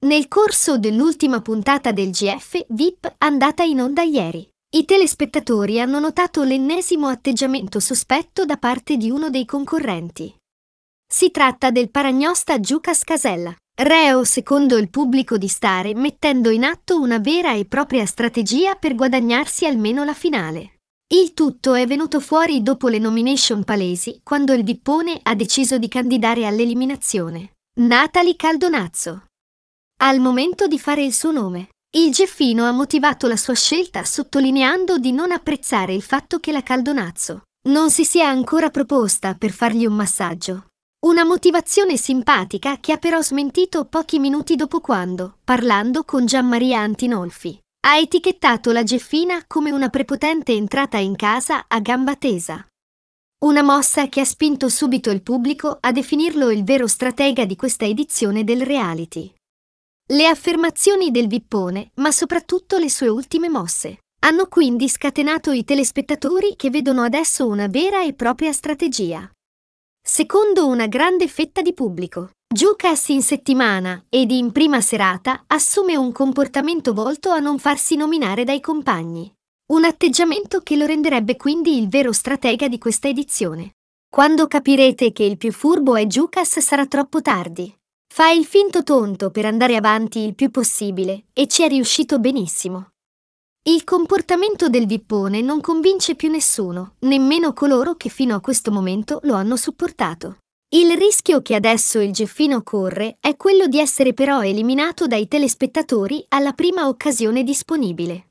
Nel corso dell'ultima puntata del GF VIP andata in onda ieri, i telespettatori hanno notato l'ennesimo atteggiamento sospetto da parte di uno dei concorrenti. Si tratta del paragnosta Giucas Casella, reo secondo il pubblico di stare mettendo in atto una vera e propria strategia per guadagnarsi almeno la finale. Il tutto è venuto fuori dopo le nomination palesi, quando il Dippone ha deciso di candidare all'eliminazione. Natalie Caldonazzo al momento di fare il suo nome, il Geffino ha motivato la sua scelta sottolineando di non apprezzare il fatto che la Caldonazzo non si sia ancora proposta per fargli un massaggio. Una motivazione simpatica che ha però smentito pochi minuti dopo quando, parlando con Gianmaria Antinolfi, ha etichettato la Geffina come una prepotente entrata in casa a gamba tesa. Una mossa che ha spinto subito il pubblico a definirlo il vero stratega di questa edizione del reality. Le affermazioni del Vippone, ma soprattutto le sue ultime mosse, hanno quindi scatenato i telespettatori che vedono adesso una vera e propria strategia. Secondo una grande fetta di pubblico, Giucas in settimana ed in prima serata assume un comportamento volto a non farsi nominare dai compagni. Un atteggiamento che lo renderebbe quindi il vero stratega di questa edizione. Quando capirete che il più furbo è Giucas sarà troppo tardi. Fai il finto tonto per andare avanti il più possibile e ci è riuscito benissimo. Il comportamento del vippone non convince più nessuno, nemmeno coloro che fino a questo momento lo hanno supportato. Il rischio che adesso il Geffino corre è quello di essere però eliminato dai telespettatori alla prima occasione disponibile.